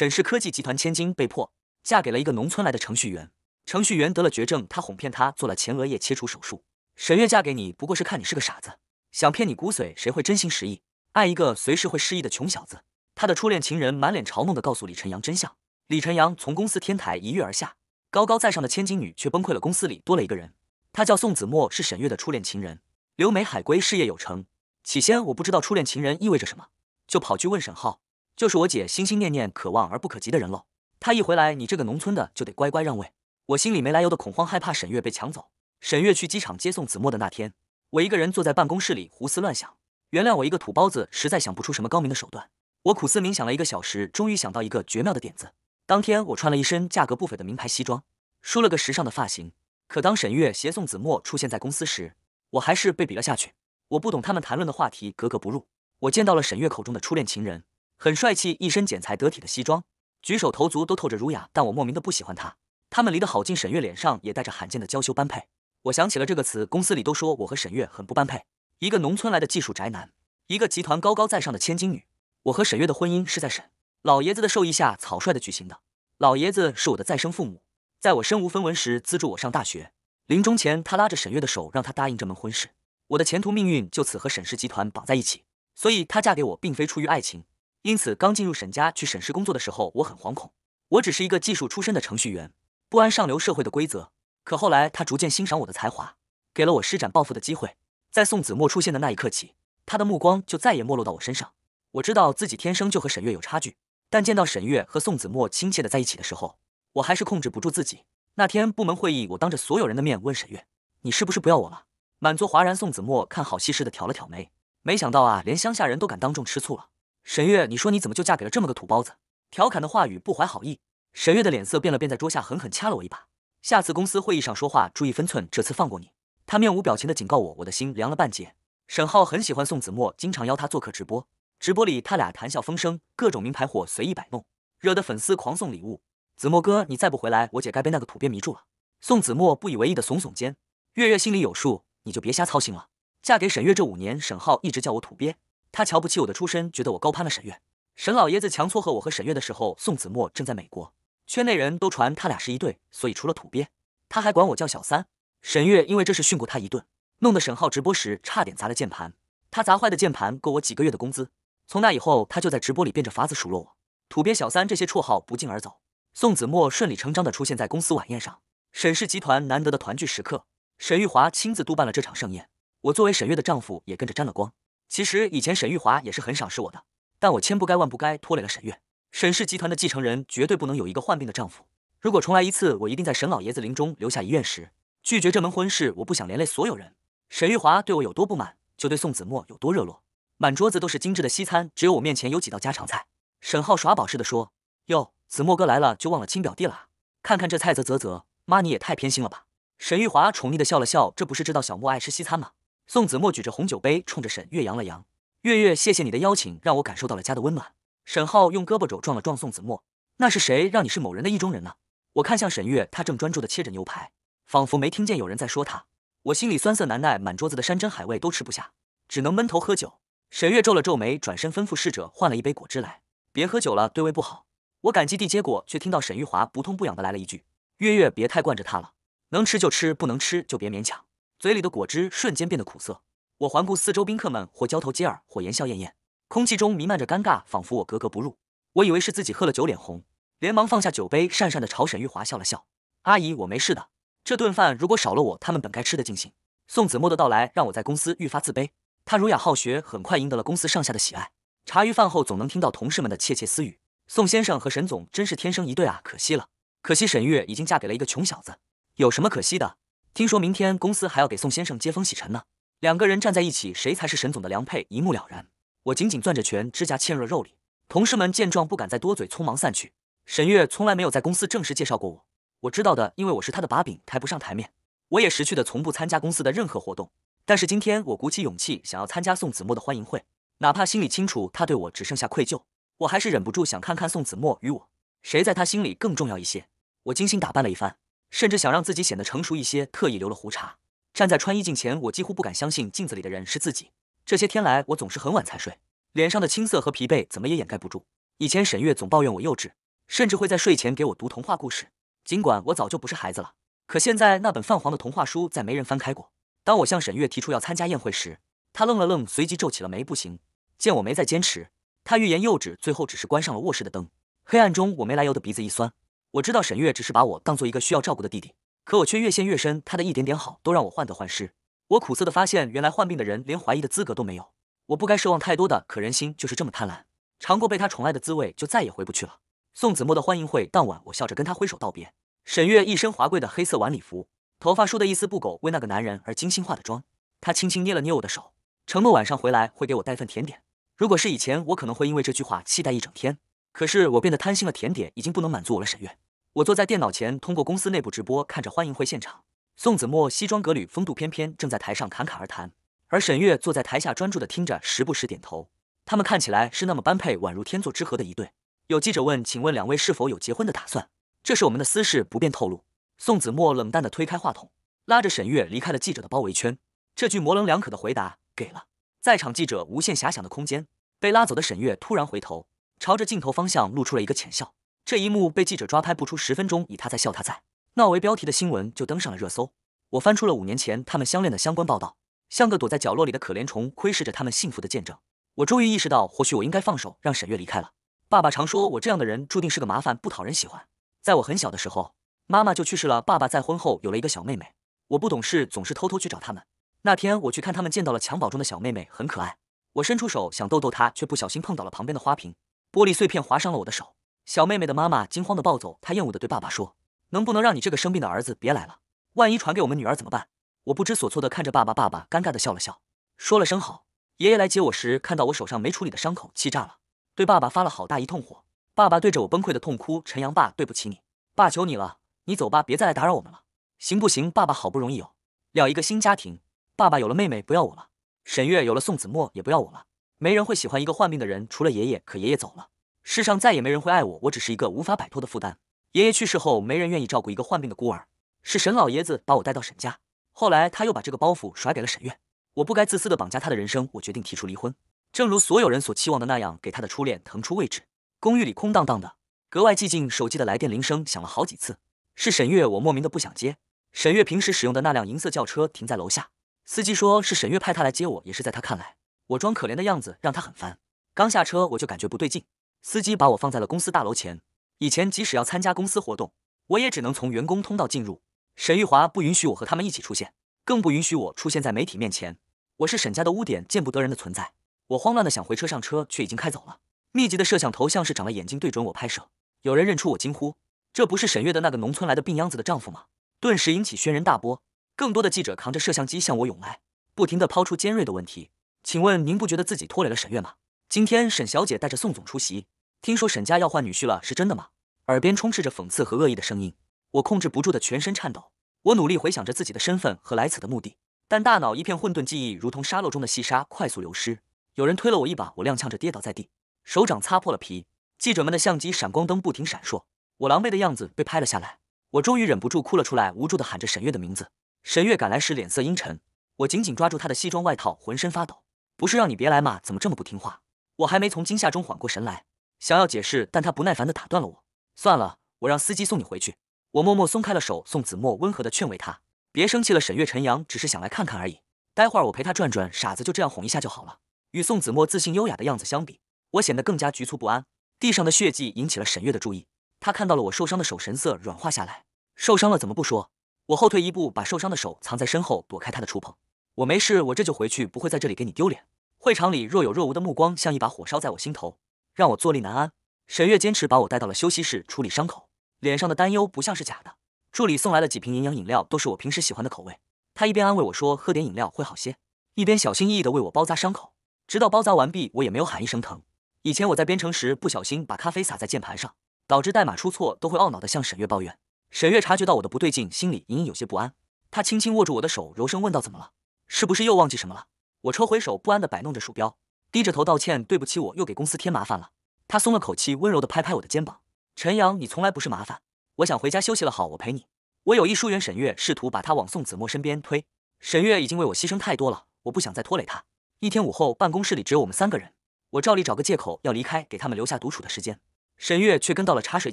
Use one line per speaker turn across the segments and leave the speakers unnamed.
沈氏科技集团千金被迫嫁给了一个农村来的程序员，程序员得了绝症，他哄骗他做了前额叶切除手术。沈月嫁给你不过是看你是个傻子，想骗你骨髓，谁会真心实意爱一个随时会失忆的穷小子？他的初恋情人满脸嘲弄地告诉李晨阳真相，李晨阳从公司天台一跃而下，高高在上的千金女却崩溃了。公司里多了一个人，他叫宋子墨，是沈月的初恋情人。刘梅海归，事业有成。起先我不知道初恋情人意味着什么，就跑去问沈浩。就是我姐心心念念、渴望而不可及的人喽。她一回来，你这个农村的就得乖乖让位。我心里没来由的恐慌，害怕沈月被抢走。沈月去机场接送子墨的那天，我一个人坐在办公室里胡思乱想。原谅我一个土包子，实在想不出什么高明的手段。我苦思冥想了一个小时，终于想到一个绝妙的点子。当天我穿了一身价格不菲的名牌西装，梳了个时尚的发型。可当沈月携宋子墨出现在公司时，我还是被比了下去。我不懂他们谈论的话题，格格不入。我见到了沈月口中的初恋情人。很帅气，一身剪裁得体的西装，举手投足都透着儒雅，但我莫名的不喜欢他。他们离得好近，沈月脸上也带着罕见的娇羞，般配。我想起了这个词，公司里都说我和沈月很不般配。一个农村来的技术宅男，一个集团高高在上的千金女。我和沈月的婚姻是在沈老爷子的授意下草率的举行的。老爷子是我的再生父母，在我身无分文时资助我上大学。临终前，他拉着沈月的手，让她答应这门婚事。我的前途命运就此和沈氏集团绑在一起，所以她嫁给我，并非出于爱情。因此，刚进入沈家去沈氏工作的时候，我很惶恐。我只是一个技术出身的程序员，不谙上流社会的规则。可后来，他逐渐欣赏我的才华，给了我施展抱负的机会。在宋子墨出现的那一刻起，他的目光就再也没落到我身上。我知道自己天生就和沈月有差距，但见到沈月和宋子墨亲切的在一起的时候，我还是控制不住自己。那天部门会议，我当着所有人的面问沈月：“你是不是不要我了？”满座哗然。宋子墨看好戏似的挑了挑眉，没想到啊，连乡下人都敢当众吃醋了。沈月，你说你怎么就嫁给了这么个土包子？调侃的话语不怀好意。沈月的脸色变了，便在桌下狠狠掐了我一把。下次公司会议上说话注意分寸，这次放过你。他面无表情的警告我，我的心凉了半截。沈浩很喜欢宋子墨，经常邀他做客直播。直播里他俩谈笑风生，各种名牌货随意摆弄，惹得粉丝狂送礼物。子墨哥，你再不回来，我姐该被那个土鳖迷住了。宋子墨不以为意的耸耸肩，月月心里有数，你就别瞎操心了。嫁给沈月这五年，沈浩一直叫我土鳖。他瞧不起我的出身，觉得我高攀了沈月。沈老爷子强撮合我和沈月的时候，宋子墨正在美国，圈内人都传他俩是一对，所以除了土鳖，他还管我叫小三。沈月因为这事训过他一顿，弄得沈浩直播时差点砸了键盘。他砸坏的键盘够我几个月的工资。从那以后，他就在直播里变着法子数落我“土鳖”“小三”这些绰号不胫而走。宋子墨顺理成章地出现在公司晚宴上，沈氏集团难得的团聚时刻，沈玉华亲自督办了这场盛宴。我作为沈月的丈夫，也跟着沾了光。其实以前沈玉华也是很赏识我的，但我千不该万不该拖累了沈月。沈氏集团的继承人绝对不能有一个患病的丈夫。如果重来一次，我一定在沈老爷子临终留下遗愿时拒绝这门婚事。我不想连累所有人。沈玉华对我有多不满，就对宋子墨有多热络。满桌子都是精致的西餐，只有我面前有几道家常菜。沈浩耍宝似的说：“哟，子墨哥来了就忘了亲表弟了看看这菜，啧啧啧，妈你也太偏心了吧。”沈玉华宠溺的笑了笑：“这不是知道小莫爱吃西餐吗？”宋子墨举着红酒杯，冲着沈月扬了扬：“月月，谢谢你的邀请，让我感受到了家的温暖。”沈浩用胳膊肘撞了撞宋子墨：“那是谁让你是某人的意中人呢？”我看向沈月，他正专注地切着牛排，仿佛没听见有人在说他。我心里酸涩难耐，满桌子的山珍海味都吃不下，只能闷头喝酒。沈月皱了皱眉，转身吩咐侍者换了一杯果汁来：“别喝酒了，对胃不好。”我感激地接过，却听到沈玉华不痛不痒地来了一句：“月月，别太惯着他了，能吃就吃，不能吃就别勉强。”嘴里的果汁瞬间变得苦涩。我环顾四周，宾客们或交头接耳，或言笑晏晏，空气中弥漫着尴尬，仿佛我格格不入。我以为是自己喝了酒脸红，连忙放下酒杯，讪讪地朝沈玉华笑了笑：“阿姨，我没事的。这顿饭如果少了我，他们本该吃得尽兴。”宋子墨的到来让我在公司愈发自卑。他儒雅好学，很快赢得了公司上下的喜爱。茶余饭后总能听到同事们的窃窃私语：“宋先生和沈总真是天生一对啊，可惜了，可惜沈月已经嫁给了一个穷小子。”有什么可惜的？听说明天公司还要给宋先生接风洗尘呢，两个人站在一起，谁才是沈总的良配一目了然。我紧紧攥着拳，指甲嵌入了肉里。同事们见状不敢再多嘴，匆忙散去。沈月从来没有在公司正式介绍过我，我知道的，因为我是他的把柄，抬不上台面。我也识趣的从不参加公司的任何活动。但是今天我鼓起勇气，想要参加宋子墨的欢迎会，哪怕心里清楚他对我只剩下愧疚，我还是忍不住想看看宋子墨与我谁在他心里更重要一些。我精心打扮了一番。甚至想让自己显得成熟一些，特意留了胡茬。站在穿衣镜前，我几乎不敢相信镜子里的人是自己。这些天来，我总是很晚才睡，脸上的青涩和疲惫怎么也掩盖不住。以前沈月总抱怨我幼稚，甚至会在睡前给我读童话故事。尽管我早就不是孩子了，可现在那本泛黄的童话书再没人翻开过。当我向沈月提出要参加宴会时，他愣了愣，随即皱起了眉：“不行。”见我没再坚持，他欲言又止，最后只是关上了卧室的灯。黑暗中，我没来由的鼻子一酸。我知道沈月只是把我当做一个需要照顾的弟弟，可我却越陷越深。他的一点点好都让我患得患失。我苦涩的发现，原来患病的人连怀疑的资格都没有。我不该奢望太多的，可人心就是这么贪婪。尝过被他宠爱的滋味，就再也回不去了。宋子墨的欢迎会当晚，我笑着跟他挥手道别。沈月一身华贵的黑色晚礼服，头发梳得一丝不苟，为那个男人而精心化的妆。她轻轻捏了捏我的手，承诺晚上回来会给我带份甜点。如果是以前，我可能会因为这句话期待一整天。可是我变得贪心了，甜点已经不能满足我了。沈月，我坐在电脑前，通过公司内部直播看着欢迎会现场。宋子墨西装革履，风度翩翩，正在台上侃侃而谈。而沈月坐在台下专注的听着，时不时点头。他们看起来是那么般配，宛如天作之合的一对。有记者问：“请问两位是否有结婚的打算？”这是我们的私事，不便透露。宋子墨冷淡的推开话筒，拉着沈月离开了记者的包围圈。这句模棱两可的回答，给了在场记者无限遐想的空间。被拉走的沈月突然回头。朝着镜头方向露出了一个浅笑，这一幕被记者抓拍，不出十分钟，以他在笑他在，闹为标题的新闻就登上了热搜。我翻出了五年前他们相恋的相关报道，像个躲在角落里的可怜虫，窥视着他们幸福的见证。我终于意识到，或许我应该放手，让沈月离开了。爸爸常说，我这样的人注定是个麻烦，不讨人喜欢。在我很小的时候，妈妈就去世了，爸爸再婚后有了一个小妹妹。我不懂事，总是偷偷去找他们。那天我去看他们，见到了襁褓中的小妹妹，很可爱。我伸出手想逗逗她，却不小心碰到了旁边的花瓶。玻璃碎片划伤了我的手，小妹妹的妈妈惊慌地暴走，她厌恶地对爸爸说：“能不能让你这个生病的儿子别来了？万一传给我们女儿怎么办？”我不知所措地看着爸爸，爸爸尴尬地笑了笑，说了声好。爷爷来接我时，看到我手上没处理的伤口，气炸了，对爸爸发了好大一通火。爸爸对着我崩溃地痛哭：“陈阳爸，对不起你，爸求你了，你走吧，别再来打扰我们了，行不行？”爸爸好不容易有了一个新家庭，爸爸有了妹妹不要我了，沈月有了宋子墨也不要我了。没人会喜欢一个患病的人，除了爷爷。可爷爷走了，世上再也没人会爱我。我只是一个无法摆脱的负担。爷爷去世后，没人愿意照顾一个患病的孤儿。是沈老爷子把我带到沈家，后来他又把这个包袱甩给了沈月。我不该自私的绑架他的人生。我决定提出离婚，正如所有人所期望的那样，给他的初恋腾出位置。公寓里空荡荡的，格外寂静。手机的来电铃声响了好几次，是沈月。我莫名的不想接。沈月平时使用的那辆银色轿车停在楼下，司机说是沈月派他来接我，也是在他看来。我装可怜的样子让他很烦。刚下车我就感觉不对劲，司机把我放在了公司大楼前。以前即使要参加公司活动，我也只能从员工通道进入。沈玉华不允许我和他们一起出现，更不允许我出现在媒体面前。我是沈家的污点，见不得人的存在。我慌乱的想回车上车，却已经开走了。密集的摄像头像是长了眼睛，对准我拍摄。有人认出我，惊呼：“这不是沈月的那个农村来的病秧子的丈夫吗？”顿时引起轩然大波。更多的记者扛着摄像机向我涌来，不停地抛出尖锐的问题。请问您不觉得自己拖累了沈月吗？今天沈小姐带着宋总出席，听说沈家要换女婿了，是真的吗？耳边充斥着讽刺和恶意的声音，我控制不住的全身颤抖。我努力回想着自己的身份和来此的目的，但大脑一片混沌，记忆如同沙漏中的细沙快速流失。有人推了我一把，我踉跄着跌倒在地，手掌擦破了皮。记者们的相机闪光灯不停闪烁，我狼狈的样子被拍了下来。我终于忍不住哭了出来，无助的喊着沈月的名字。沈月赶来时脸色阴沉，我紧紧抓住她的西装外套，浑身发抖。不是让你别来吗？怎么这么不听话？我还没从惊吓中缓过神来，想要解释，但他不耐烦地打断了我。算了，我让司机送你回去。我默默松开了手，宋子墨温和地劝慰他：“别生气了，沈月，陈阳只是想来看看而已。待会儿我陪他转转，傻子就这样哄一下就好了。”与宋子墨自信优雅的样子相比，我显得更加局促不安。地上的血迹引起了沈月的注意，他看到了我受伤的手，神色软化下来。受伤了怎么不说？我后退一步，把受伤的手藏在身后，躲开他的触碰。我没事，我这就回去，不会在这里给你丢脸。会场里若有若无的目光像一把火烧在我心头，让我坐立难安。沈月坚持把我带到了休息室处理伤口，脸上的担忧不像是假的。助理送来了几瓶营养饮料，都是我平时喜欢的口味。他一边安慰我说喝点饮料会好些，一边小心翼翼地为我包扎伤口。直到包扎完毕，我也没有喊一声疼。以前我在编程时不小心把咖啡洒在键盘上，导致代码出错，都会懊恼地向沈月抱怨。沈月察觉到我的不对劲，心里隐隐有些不安。他轻轻握住我的手，柔声问道：“怎么了？”是不是又忘记什么了？我抽回手，不安地摆弄着鼠标，低着头道歉：“对不起，我又给公司添麻烦了。”他松了口气，温柔地拍拍我的肩膀：“陈阳，你从来不是麻烦。我想回家休息了，好，我陪你。”我有意疏远沈月，试图把她往宋子墨身边推。沈月已经为我牺牲太多了，我不想再拖累他。一天午后，办公室里只有我们三个人，我照例找个借口要离开，给他们留下独处的时间。沈月却跟到了茶水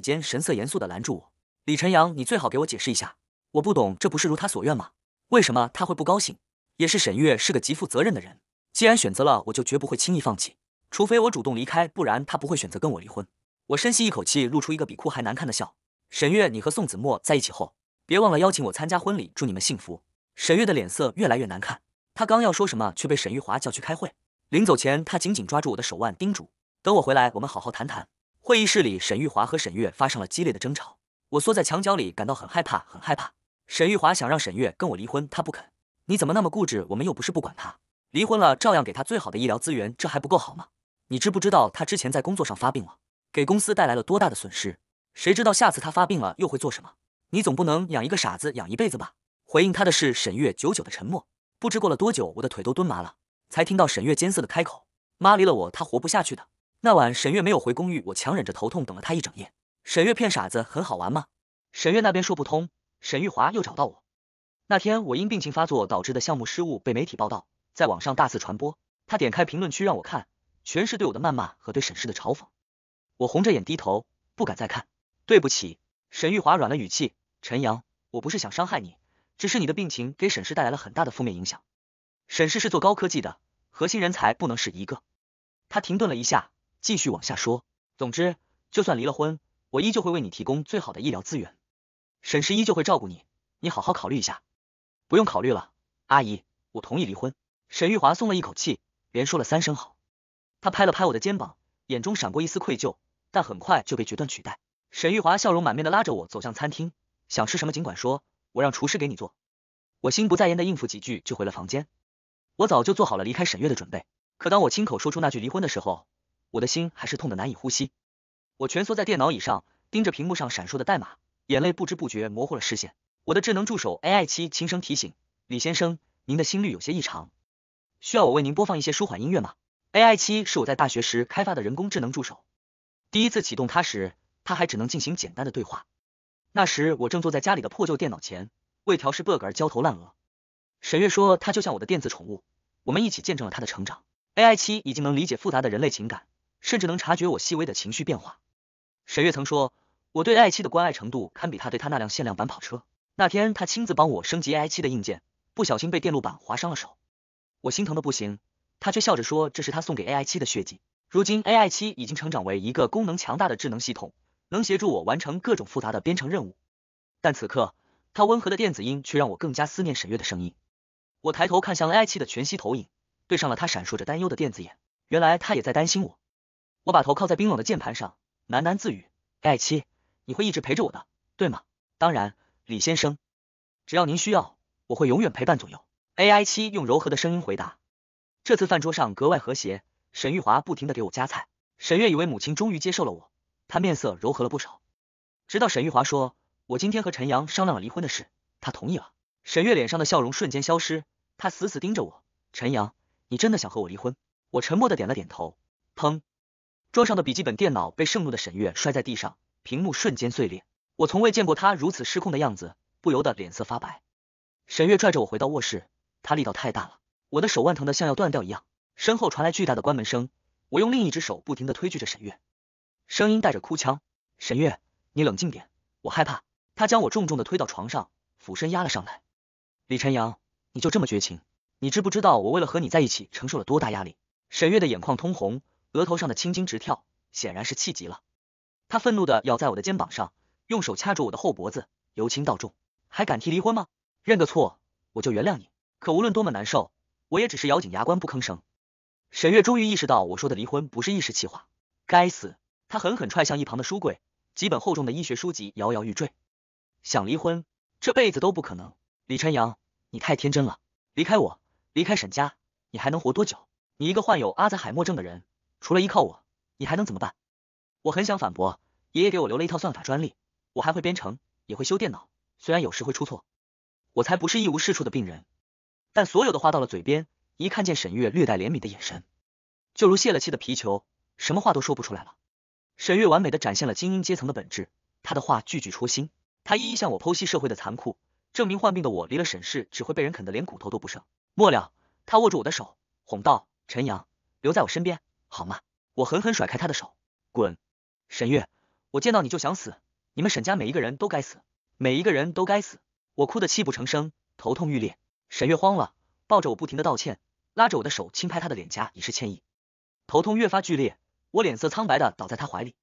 间，神色严肃地拦住我：“李晨阳，你最好给我解释一下。我不懂，这不是如他所愿吗？为什么他会不高兴？”也是沈月是个极负责任的人，既然选择了我，就绝不会轻易放弃。除非我主动离开，不然他不会选择跟我离婚。我深吸一口气，露出一个比哭还难看的笑。沈月，你和宋子墨在一起后，别忘了邀请我参加婚礼，祝你们幸福。沈月的脸色越来越难看，她刚要说什么，却被沈玉华叫去开会。临走前，她紧紧抓住我的手腕，叮嘱：“等我回来，我们好好谈谈。”会议室里，沈玉华和沈月发生了激烈的争吵。我缩在墙角里，感到很害怕，很害怕。沈玉华想让沈月跟我离婚，她不肯。你怎么那么固执？我们又不是不管他，离婚了照样给他最好的医疗资源，这还不够好吗？你知不知道他之前在工作上发病了，给公司带来了多大的损失？谁知道下次他发病了又会做什么？你总不能养一个傻子养一辈子吧？回应他的是沈月久久的沉默。不知过了多久，我的腿都蹲麻了，才听到沈月艰涩的开口：“妈离了我，他活不下去的。”那晚沈月没有回公寓，我强忍着头痛等了他一整夜。沈月骗傻子很好玩吗？沈月那边说不通，沈玉华又找到我。那天我因病情发作导致的项目失误被媒体报道，在网上大肆传播。他点开评论区让我看，全是对我的谩骂和对沈氏的嘲讽。我红着眼低头，不敢再看。对不起，沈玉华软了语气。陈阳，我不是想伤害你，只是你的病情给沈氏带来了很大的负面影响。沈氏是做高科技的，核心人才不能是一个。他停顿了一下，继续往下说。总之，就算离了婚，我依旧会为你提供最好的医疗资源，沈氏依旧会照顾你。你好好考虑一下。不用考虑了，阿姨，我同意离婚。沈玉华松了一口气，连说了三声好。他拍了拍我的肩膀，眼中闪过一丝愧疚，但很快就被决断取代。沈玉华笑容满面的拉着我走向餐厅，想吃什么尽管说，我让厨师给你做。我心不在焉的应付几句，就回了房间。我早就做好了离开沈月的准备，可当我亲口说出那句离婚的时候，我的心还是痛得难以呼吸。我蜷缩在电脑椅上，盯着屏幕上闪烁的代码，眼泪不知不觉模糊了视线。我的智能助手 AI 七轻声提醒李先生，您的心率有些异常，需要我为您播放一些舒缓音乐吗？AI 七是我在大学时开发的人工智能助手。第一次启动它时，它还只能进行简单的对话。那时我正坐在家里的破旧电脑前，为调试 bug 而焦头烂额。沈月说，它就像我的电子宠物，我们一起见证了它的成长。AI 七已经能理解复杂的人类情感，甚至能察觉我细微的情绪变化。沈月曾说，我对 AI 七的关爱程度堪比他对他那辆限量版跑车。那天他亲自帮我升级 AI 七的硬件，不小心被电路板划伤了手，我心疼的不行，他却笑着说这是他送给 AI 七的血迹。如今 AI 七已经成长为一个功能强大的智能系统，能协助我完成各种复杂的编程任务。但此刻，他温和的电子音却让我更加思念沈月的声音。我抬头看向 AI 七的全息投影，对上了他闪烁着担忧的电子眼，原来他也在担心我。我把头靠在冰冷的键盘上，喃喃自语：AI 七，你会一直陪着我的，对吗？当然。李先生，只要您需要，我会永远陪伴左右。AI 七用柔和的声音回答。这次饭桌上格外和谐，沈玉华不停的给我夹菜。沈月以为母亲终于接受了我，她面色柔和了不少。直到沈玉华说，我今天和陈阳商量了离婚的事，他同意了。沈月脸上的笑容瞬间消失，她死死盯着我。陈阳，你真的想和我离婚？我沉默的点了点头。砰，桌上的笔记本电脑被盛怒的沈月摔在地上，屏幕瞬间碎裂。我从未见过他如此失控的样子，不由得脸色发白。沈月拽着我回到卧室，他力道太大了，我的手腕疼得像要断掉一样。身后传来巨大的关门声，我用另一只手不停地推拒着沈月，声音带着哭腔：“沈月，你冷静点，我害怕。”他将我重重的推到床上，俯身压了上来。李晨阳，你就这么绝情？你知不知道我为了和你在一起，承受了多大压力？沈月的眼眶通红，额头上的青筋直跳，显然是气急了。他愤怒的咬在我的肩膀上。用手掐住我的后脖子，由轻到重，还敢提离婚吗？认个错，我就原谅你。可无论多么难受，我也只是咬紧牙关不吭声。沈月终于意识到，我说的离婚不是一时气话。该死！他狠狠踹向一旁的书柜，几本厚重的医学书籍摇摇欲坠。想离婚，这辈子都不可能。李晨阳，你太天真了！离开我，离开沈家，你还能活多久？你一个患有阿兹海默症的人，除了依靠我，你还能怎么办？我很想反驳，爷爷给我留了一套算法专利。我还会编程，也会修电脑，虽然有时会出错，我才不是一无是处的病人。但所有的话到了嘴边，一看见沈月略带怜悯的眼神，就如泄了气的皮球，什么话都说不出来了。沈月完美的展现了精英阶层的本质，他的话句句戳心，他一一向我剖析社会的残酷，证明患病的我离了沈氏只会被人啃得连骨头都不剩。末了，他握住我的手，哄道：“陈阳，留在我身边好吗？”我狠狠甩开他的手，滚！沈月，我见到你就想死。你们沈家每一个人都该死，每一个人都该死！我哭得泣不成声，头痛欲裂。沈月慌了，抱着我不停的道歉，拉着我的手轻拍她的脸颊以示歉意。头痛越发剧烈，我脸色苍白的倒在他怀里。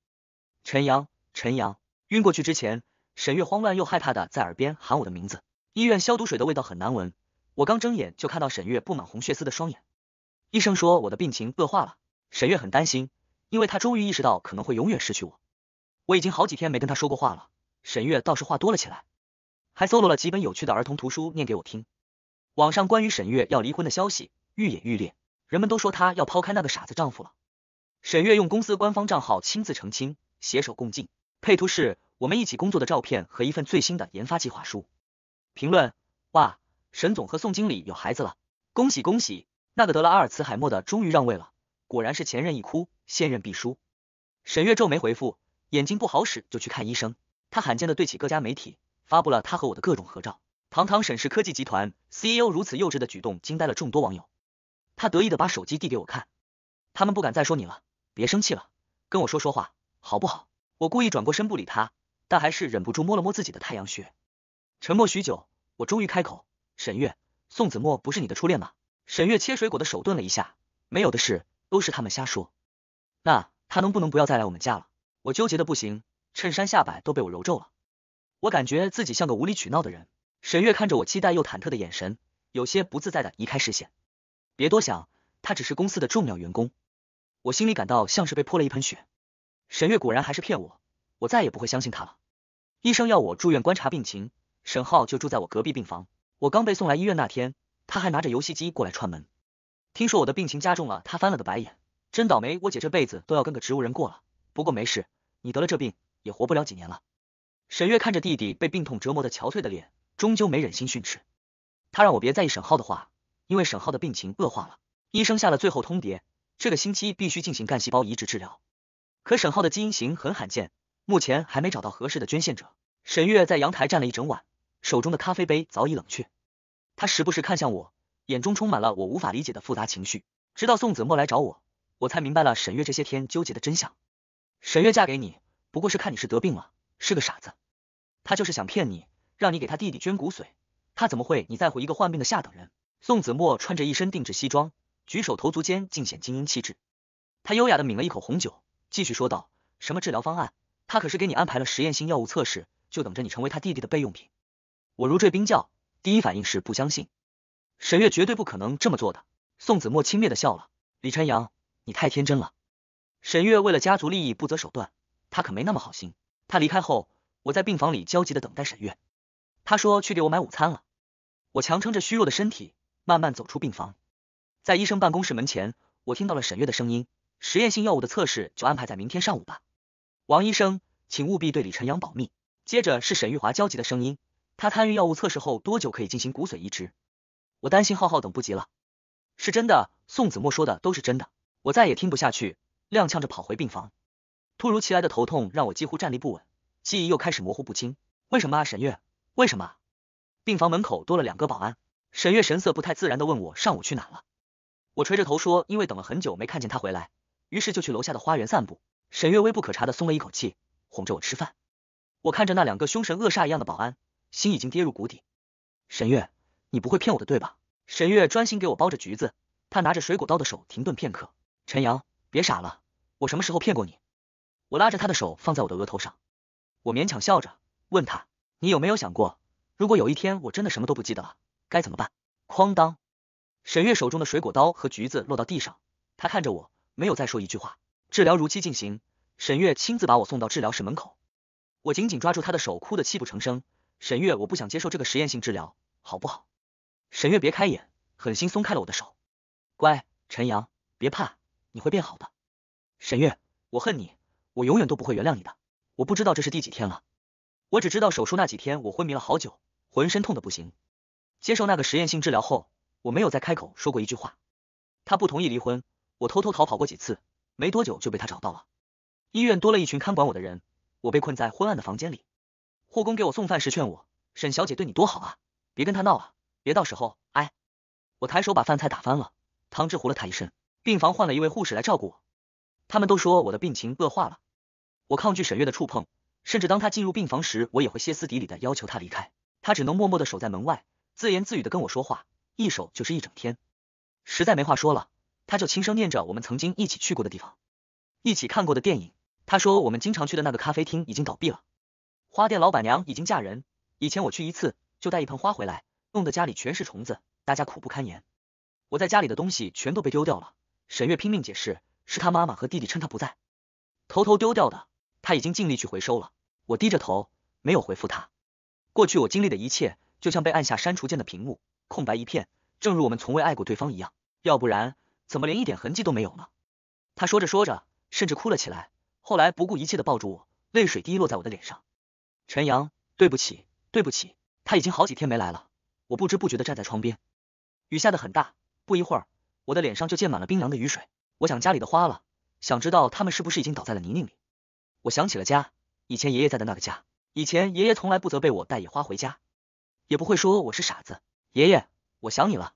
陈阳，陈阳，晕过去之前，沈月慌乱又害怕的在耳边喊我的名字。医院消毒水的味道很难闻，我刚睁眼就看到沈月布满红血丝的双眼。医生说我的病情恶化了，沈月很担心，因为他终于意识到可能会永远失去我。我已经好几天没跟他说过话了，沈月倒是话多了起来，还搜罗了几本有趣的儿童图书念给我听。网上关于沈月要离婚的消息愈演愈烈，人们都说她要抛开那个傻子丈夫了。沈月用公司官方账号亲自澄清：携手共进，配图是我们一起工作的照片和一份最新的研发计划书。评论：哇，沈总和宋经理有孩子了，恭喜恭喜！那个得了阿尔茨海默的终于让位了，果然是前任一哭，现任必输。沈月皱眉回复。眼睛不好使就去看医生。他罕见的对起各家媒体发布了他和我的各种合照。堂堂沈氏科技集团 CEO 如此幼稚的举动惊呆了众多网友。他得意的把手机递给我看。他们不敢再说你了，别生气了，跟我说说话，好不好？我故意转过身不理他，但还是忍不住摸了摸自己的太阳穴。沉默许久，我终于开口：“沈月，宋子墨不是你的初恋吗？”沈月切水果的手顿了一下，没有的事，都是他们瞎说。那他能不能不要再来我们家了？我纠结的不行，衬衫下摆都被我揉皱了，我感觉自己像个无理取闹的人。沈月看着我期待又忐忑的眼神，有些不自在的移开视线。别多想，他只是公司的重要员工。我心里感到像是被泼了一盆雪。沈月果然还是骗我，我再也不会相信他了。医生要我住院观察病情，沈浩就住在我隔壁病房。我刚被送来医院那天，他还拿着游戏机过来串门。听说我的病情加重了，他翻了个白眼，真倒霉，我姐这辈子都要跟个植物人过了。不过没事，你得了这病也活不了几年了。沈月看着弟弟被病痛折磨的憔悴的脸，终究没忍心训斥他，让我别在意沈浩的话，因为沈浩的病情恶化了，医生下了最后通牒，这个星期必须进行干细胞移植治疗。可沈浩的基因型很罕见，目前还没找到合适的捐献者。沈月在阳台站了一整晚，手中的咖啡杯早已冷却，他时不时看向我，眼中充满了我无法理解的复杂情绪。直到宋子墨来找我，我才明白了沈月这些天纠结的真相。沈月嫁给你，不过是看你是得病了，是个傻子。他就是想骗你，让你给他弟弟捐骨髓。他怎么会你在乎一个患病的下等人？宋子墨穿着一身定制西装，举手投足间尽显精英气质。他优雅的抿了一口红酒，继续说道：“什么治疗方案？他可是给你安排了实验性药物测试，就等着你成为他弟弟的备用品。”我如坠冰窖，第一反应是不相信，沈月绝对不可能这么做的。宋子墨轻蔑的笑了：“李晨阳，你太天真了。”沈月为了家族利益不择手段，他可没那么好心。他离开后，我在病房里焦急的等待沈月。他说去给我买午餐了。我强撑着虚弱的身体，慢慢走出病房。在医生办公室门前，我听到了沈月的声音：“实验性药物的测试就安排在明天上午吧，王医生，请务必对李晨阳保密。”接着是沈玉华焦急的声音：“他参与药物测试后多久可以进行骨髓移植？”我担心浩浩等不及了。是真的，宋子墨说的都是真的。我再也听不下去。踉跄着跑回病房，突如其来的头痛让我几乎站立不稳，记忆又开始模糊不清。为什么啊，沈月？为什么？病房门口多了两个保安，沈月神色不太自然的问我上午去哪了。我垂着头说，因为等了很久没看见他回来，于是就去楼下的花园散步。沈月微不可察的松了一口气，哄着我吃饭。我看着那两个凶神恶煞一样的保安，心已经跌入谷底。沈月，你不会骗我的对吧？沈月专心给我剥着橘子，他拿着水果刀的手停顿片刻。陈阳。别傻了，我什么时候骗过你？我拉着他的手放在我的额头上，我勉强笑着问他，你有没有想过，如果有一天我真的什么都不记得了，该怎么办？哐当，沈月手中的水果刀和橘子落到地上，他看着我，没有再说一句话。治疗如期进行，沈月亲自把我送到治疗室门口，我紧紧抓住他的手，哭得泣不成声。沈月，我不想接受这个实验性治疗，好不好？沈月别开眼，狠心松开了我的手。乖，陈阳，别怕。你会变好的，沈月，我恨你，我永远都不会原谅你的。我不知道这是第几天了，我只知道手术那几天我昏迷了好久，浑身痛的不行。接受那个实验性治疗后，我没有再开口说过一句话。他不同意离婚，我偷偷逃跑过几次，没多久就被他找到了。医院多了一群看管我的人，我被困在昏暗的房间里。护工给我送饭时劝我，沈小姐对你多好啊，别跟他闹了，别到时候……哎，我抬手把饭菜打翻了，汤汁糊了他一身。病房换了一位护士来照顾我，他们都说我的病情恶化了。我抗拒沈月的触碰，甚至当他进入病房时，我也会歇斯底里的要求他离开。他只能默默的守在门外，自言自语的跟我说话，一守就是一整天。实在没话说了，他就轻声念着我们曾经一起去过的地方，一起看过的电影。他说我们经常去的那个咖啡厅已经倒闭了，花店老板娘已经嫁人。以前我去一次就带一盆花回来，弄得家里全是虫子，大家苦不堪言。我在家里的东西全都被丢掉了。沈月拼命解释，是他妈妈和弟弟趁他不在，偷偷丢掉的。他已经尽力去回收了。我低着头，没有回复他。过去我经历的一切，就像被按下删除键的屏幕，空白一片，正如我们从未爱过对方一样。要不然，怎么连一点痕迹都没有呢？他说着说着，甚至哭了起来。后来不顾一切的抱住我，泪水滴落在我的脸上。陈阳，对不起，对不起。他已经好几天没来了。我不知不觉的站在窗边，雨下得很大，不一会儿。我的脸上就溅满了冰凉的雨水，我想家里的花了，想知道他们是不是已经倒在了泥泞里。我想起了家，以前爷爷在的那个家，以前爷爷从来不责备我带野花回家，也不会说我是傻子。爷爷，我想你了。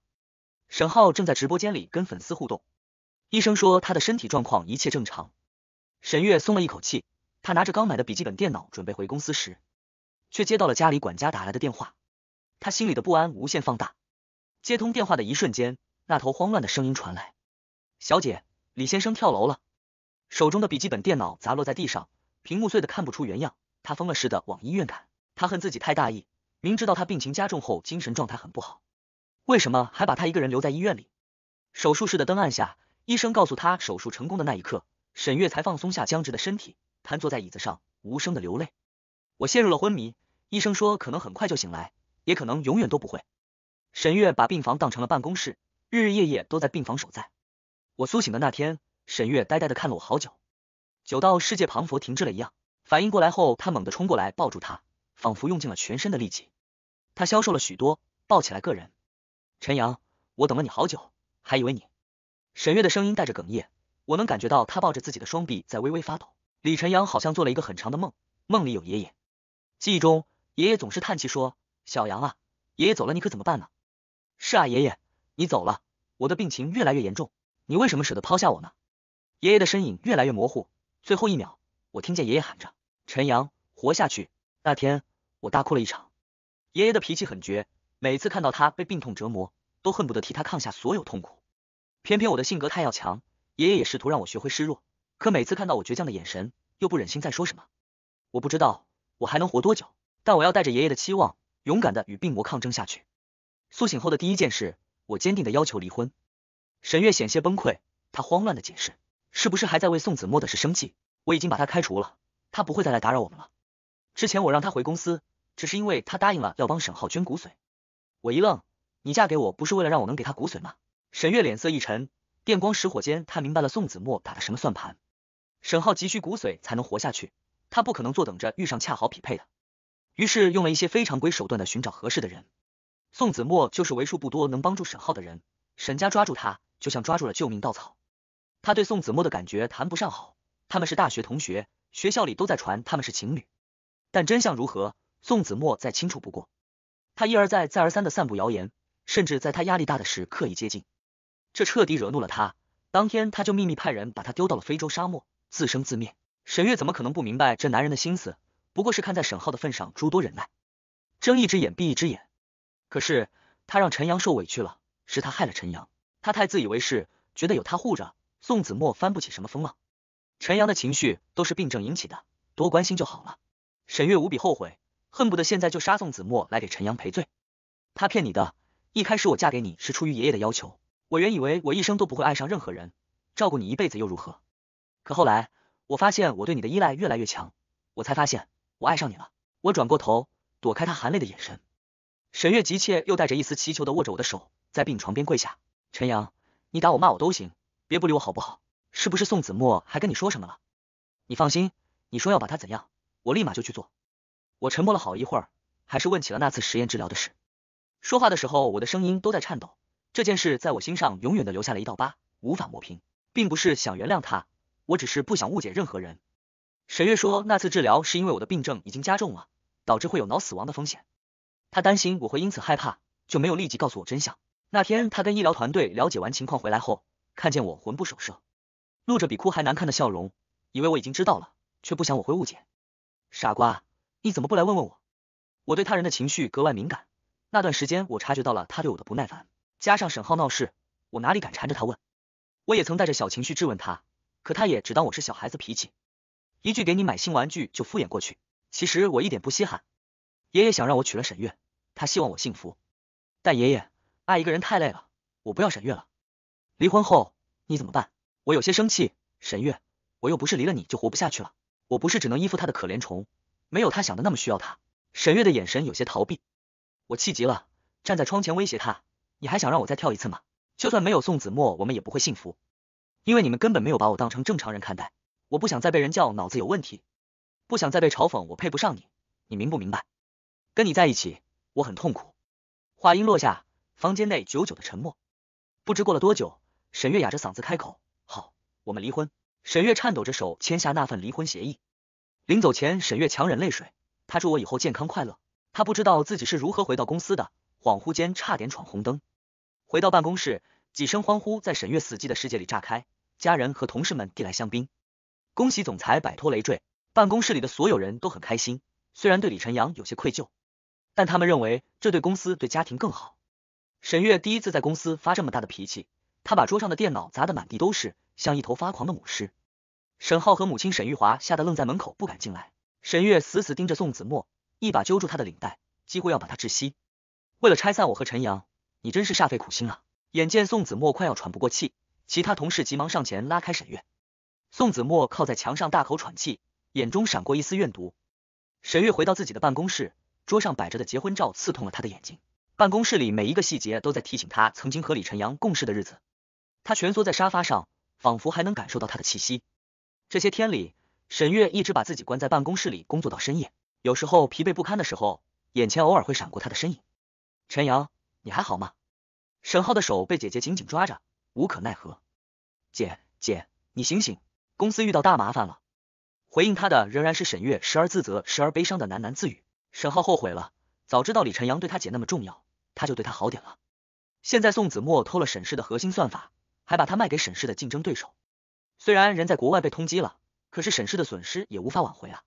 沈浩正在直播间里跟粉丝互动，医生说他的身体状况一切正常，沈月松了一口气。他拿着刚买的笔记本电脑准备回公司时，却接到了家里管家打来的电话，他心里的不安无限放大。接通电话的一瞬间。那头慌乱的声音传来：“小姐，李先生跳楼了！”手中的笔记本电脑砸落在地上，屏幕碎的看不出原样。他疯了似的往医院赶。他恨自己太大意，明知道他病情加重后精神状态很不好，为什么还把他一个人留在医院里？手术室的灯暗下，医生告诉他手术成功的那一刻，沈月才放松下僵直的身体，瘫坐在椅子上，无声的流泪。我陷入了昏迷，医生说可能很快就醒来，也可能永远都不会。沈月把病房当成了办公室。日日夜夜都在病房守在。我苏醒的那天，沈月呆呆的看了我好久，久到世界彷佛停滞了一样。反应过来后，他猛地冲过来抱住他，仿佛用尽了全身的力气。他消瘦了许多，抱起来个人。陈阳，我等了你好久，还以为你……沈月的声音带着哽咽，我能感觉到他抱着自己的双臂在微微发抖。李晨阳好像做了一个很长的梦，梦里有爷爷。记忆中，爷爷总是叹气说：“小杨啊，爷爷走了，你可怎么办呢？”是啊，爷爷。你走了，我的病情越来越严重，你为什么舍得抛下我呢？爷爷的身影越来越模糊，最后一秒，我听见爷爷喊着：“陈阳，活下去！”那天我大哭了一场。爷爷的脾气很绝，每次看到他被病痛折磨，都恨不得替他抗下所有痛苦。偏偏我的性格太要强，爷爷也试图让我学会示弱，可每次看到我倔强的眼神，又不忍心再说什么。我不知道我还能活多久，但我要带着爷爷的期望，勇敢的与病魔抗争下去。苏醒后的第一件事。我坚定的要求离婚，沈月险些崩溃，她慌乱的解释，是不是还在为宋子墨的事生气？我已经把他开除了，他不会再来打扰我们了。之前我让他回公司，只是因为他答应了要帮沈浩捐骨髓。我一愣，你嫁给我不是为了让我能给他骨髓吗？沈月脸色一沉，电光石火间，他明白了宋子墨打的什么算盘。沈浩急需骨髓才能活下去，他不可能坐等着遇上恰好匹配的，于是用了一些非常规手段的寻找合适的人。宋子墨就是为数不多能帮助沈浩的人，沈家抓住他就像抓住了救命稻草。他对宋子墨的感觉谈不上好，他们是大学同学，学校里都在传他们是情侣，但真相如何，宋子墨再清楚不过。他一而再再而三的散布谣言，甚至在他压力大的时刻意接近，这彻底惹怒了他。当天他就秘密派人把他丢到了非洲沙漠，自生自灭。沈月怎么可能不明白这男人的心思？不过是看在沈浩的份上，诸多忍耐，睁一只眼闭一只眼。可是他让陈阳受委屈了，是他害了陈阳，他太自以为是，觉得有他护着宋子墨翻不起什么风浪。陈阳的情绪都是病症引起的，多关心就好了。沈月无比后悔，恨不得现在就杀宋子墨来给陈阳赔罪。他骗你的，一开始我嫁给你是出于爷爷的要求，我原以为我一生都不会爱上任何人，照顾你一辈子又如何？可后来我发现我对你的依赖越来越强，我才发现我爱上你了。我转过头，躲开他含泪的眼神。沈月急切又带着一丝祈求的握着我的手，在病床边跪下：“陈阳，你打我骂我都行，别不理我好不好？是不是宋子墨还跟你说什么了？你放心，你说要把他怎样，我立马就去做。”我沉默了好一会儿，还是问起了那次实验治疗的事。说话的时候，我的声音都在颤抖。这件事在我心上永远的留下了一道疤，无法磨平。并不是想原谅他，我只是不想误解任何人。沈月说，那次治疗是因为我的病症已经加重了，导致会有脑死亡的风险。他担心我会因此害怕，就没有立即告诉我真相。那天他跟医疗团队了解完情况回来后，看见我魂不守舍，露着比哭还难看的笑容，以为我已经知道了，却不想我会误解。傻瓜，你怎么不来问问我？我对他人的情绪格外敏感，那段时间我察觉到了他对我的不耐烦，加上沈浩闹事，我哪里敢缠着他问？我也曾带着小情绪质问他，可他也只当我是小孩子脾气，一句给你买新玩具就敷衍过去。其实我一点不稀罕。爷爷想让我娶了沈月，他希望我幸福。但爷爷爱一个人太累了，我不要沈月了。离婚后你怎么办？我有些生气。沈月，我又不是离了你就活不下去了，我不是只能依附他的可怜虫，没有他想的那么需要他。沈月的眼神有些逃避，我气急了，站在窗前威胁他：“你还想让我再跳一次吗？就算没有宋子墨，我们也不会幸福，因为你们根本没有把我当成正常人看待。我不想再被人叫脑子有问题，不想再被嘲讽我配不上你，你明不明白？”跟你在一起，我很痛苦。话音落下，房间内久久的沉默。不知过了多久，沈月哑着嗓子开口：“好，我们离婚。”沈月颤抖着手签下那份离婚协议。临走前，沈月强忍泪水，她祝我以后健康快乐。她不知道自己是如何回到公司的，恍惚间差点闯红灯。回到办公室，几声欢呼在沈月死寂的世界里炸开。家人和同事们递来香槟，恭喜总裁摆脱累赘。办公室里的所有人都很开心，虽然对李晨阳有些愧疚。但他们认为这对公司对家庭更好。沈月第一次在公司发这么大的脾气，她把桌上的电脑砸得满地都是，像一头发狂的母狮。沈浩和母亲沈玉华吓得愣在门口，不敢进来。沈月死死盯着宋子墨，一把揪住他的领带，几乎要把他窒息。为了拆散我和陈阳，你真是煞费苦心啊！眼见宋子墨快要喘不过气，其他同事急忙上前拉开沈月。宋子墨靠在墙上大口喘气，眼中闪过一丝怨毒。沈月回到自己的办公室。桌上摆着的结婚照刺痛了他的眼睛，办公室里每一个细节都在提醒他曾经和李晨阳共事的日子。他蜷缩在沙发上，仿佛还能感受到他的气息。这些天里，沈月一直把自己关在办公室里工作到深夜，有时候疲惫不堪的时候，眼前偶尔会闪过他的身影。陈阳，你还好吗？沈浩的手被姐姐紧紧抓着，无可奈何。姐姐，你醒醒，公司遇到大麻烦了。回应他的仍然是沈月，时而自责，时而悲伤的喃喃自语。沈浩后悔了，早知道李晨阳对他姐那么重要，他就对他好点了。现在宋子墨偷了沈氏的核心算法，还把他卖给沈氏的竞争对手。虽然人在国外被通缉了，可是沈氏的损失也无法挽回啊！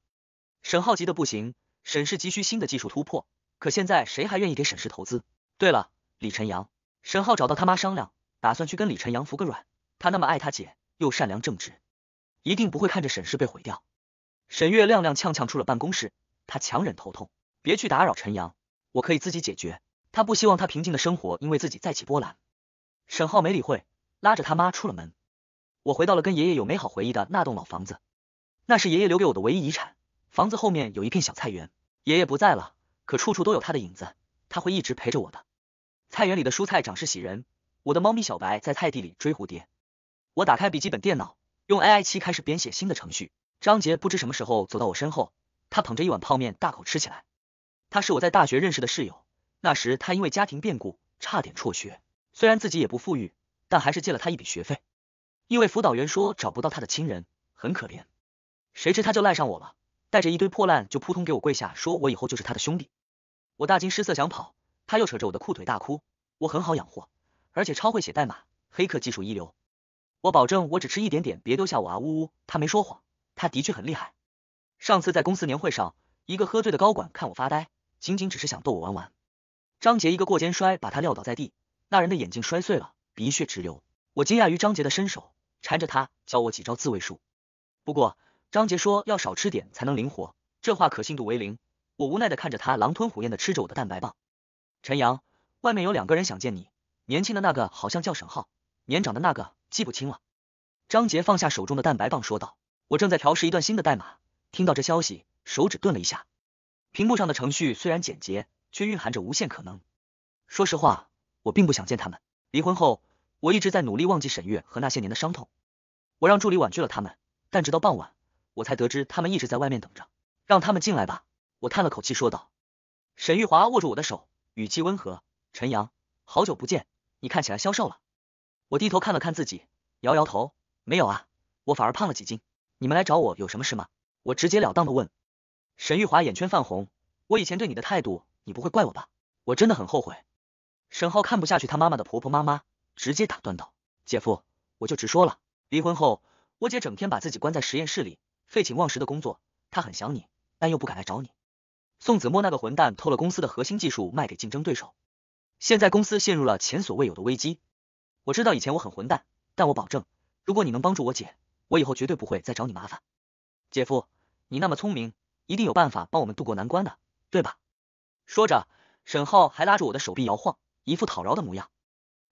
沈浩急得不行，沈氏急需新的技术突破，可现在谁还愿意给沈氏投资？对了，李晨阳，沈浩找到他妈商量，打算去跟李晨阳服个软。他那么爱他姐，又善良正直，一定不会看着沈氏被毁掉。沈月踉踉跄跄出了办公室。他强忍头痛，别去打扰陈阳，我可以自己解决。他不希望他平静的生活因为自己再起波澜。沈浩没理会，拉着他妈出了门。我回到了跟爷爷有美好回忆的那栋老房子，那是爷爷留给我的唯一遗产。房子后面有一片小菜园，爷爷不在了，可处处都有他的影子，他会一直陪着我的。菜园里的蔬菜长势喜人，我的猫咪小白在菜地里追蝴蝶。我打开笔记本电脑，用 AI 七开始编写新的程序。张杰不知什么时候走到我身后。他捧着一碗泡面，大口吃起来。他是我在大学认识的室友，那时他因为家庭变故差点辍学，虽然自己也不富裕，但还是借了他一笔学费。一位辅导员说找不到他的亲人，很可怜，谁知他就赖上我了，带着一堆破烂就扑通给我跪下，说我以后就是他的兄弟。我大惊失色想跑，他又扯着我的裤腿大哭。我很好养活，而且超会写代码，黑客技术一流。我保证我只吃一点点，别丢下我啊！呜呜，他没说谎，他的确很厉害。上次在公司年会上，一个喝醉的高管看我发呆，仅仅只是想逗我玩玩。张杰一个过肩摔把他撂倒在地，那人的眼睛摔碎了，鼻血直流。我惊讶于张杰的身手，缠着他教我几招自卫术。不过张杰说要少吃点才能灵活，这话可信度为零。我无奈的看着他狼吞虎咽的吃着我的蛋白棒。陈阳，外面有两个人想见你，年轻的那个好像叫沈浩，年长的那个记不清了。张杰放下手中的蛋白棒说道：“我正在调试一段新的代码。”听到这消息，手指顿了一下。屏幕上的程序虽然简洁，却蕴含着无限可能。说实话，我并不想见他们。离婚后，我一直在努力忘记沈月和那些年的伤痛。我让助理婉拒了他们，但直到傍晚，我才得知他们一直在外面等着。让他们进来吧。我叹了口气说道。沈玉华握住我的手，语气温和：“陈阳，好久不见，你看起来消瘦了。”我低头看了看自己，摇摇头：“没有啊，我反而胖了几斤。你们来找我有什么事吗？”我直截了当的问，沈玉华眼圈泛红，我以前对你的态度，你不会怪我吧？我真的很后悔。沈浩看不下去他妈妈的婆婆妈妈，直接打断道：“姐夫，我就直说了，离婚后，我姐整天把自己关在实验室里，废寝忘食的工作，她很想你，但又不敢来找你。宋子墨那个混蛋偷了公司的核心技术卖给竞争对手，现在公司陷入了前所未有的危机。我知道以前我很混蛋，但我保证，如果你能帮助我姐，我以后绝对不会再找你麻烦。”姐夫，你那么聪明，一定有办法帮我们渡过难关的，对吧？说着，沈浩还拉着我的手臂摇晃，一副讨饶的模样。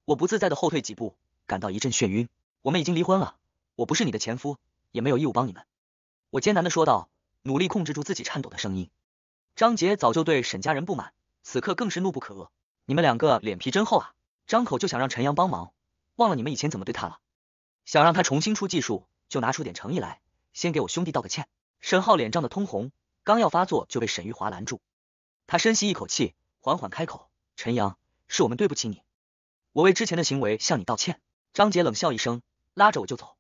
我不自在的后退几步，感到一阵眩晕。我们已经离婚了，我不是你的前夫，也没有义务帮你们。我艰难的说道，努力控制住自己颤抖的声音。张杰早就对沈家人不满，此刻更是怒不可遏。你们两个脸皮真厚啊，张口就想让陈阳帮忙，忘了你们以前怎么对他了？想让他重新出技术，就拿出点诚意来。先给我兄弟道个歉。沈浩脸涨得通红，刚要发作就被沈玉华拦住。他深吸一口气，缓缓开口：“陈阳，是我们对不起你，我为之前的行为向你道歉。”张杰冷笑一声，拉着我就走：“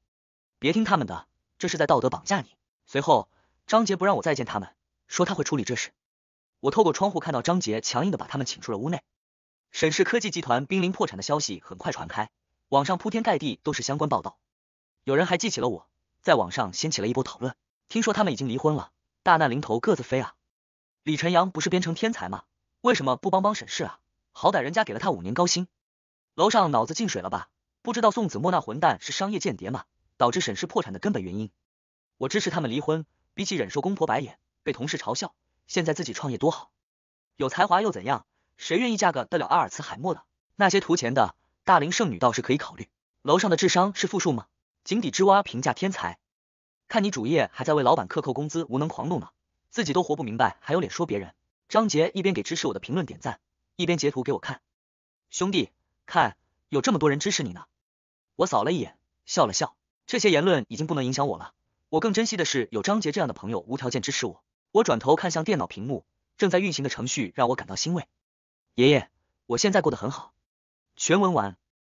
别听他们的，这是在道德绑架你。”随后，张杰不让我再见他们，说他会处理这事。我透过窗户看到张杰强硬的把他们请出了屋内。沈氏科技集团濒临破产的消息很快传开，网上铺天盖地都是相关报道，有人还记起了我。在网上掀起了一波讨论。听说他们已经离婚了，大难临头各自飞啊！李晨阳不是编程天才吗？为什么不帮帮沈氏啊？好歹人家给了他五年高薪。楼上脑子进水了吧？不知道宋子墨那混蛋是商业间谍吗？导致沈氏破产的根本原因。我支持他们离婚，比起忍受公婆白眼、被同事嘲笑，现在自己创业多好。有才华又怎样？谁愿意嫁个得了阿尔茨海默的？那些图钱的大龄剩女倒是可以考虑。楼上的智商是负数吗？井底之蛙评价天才，看你主页还在为老板克扣工资无能狂怒呢，自己都活不明白，还有脸说别人？张杰一边给支持我的评论点赞，一边截图给我看，兄弟，看，有这么多人支持你呢。我扫了一眼，笑了笑，这些言论已经不能影响我了。我更珍惜的是有张杰这样的朋友无条件支持我。我转头看向电脑屏幕，正在运行的程序让我感到欣慰。爷爷，我现在过得很好。全文完。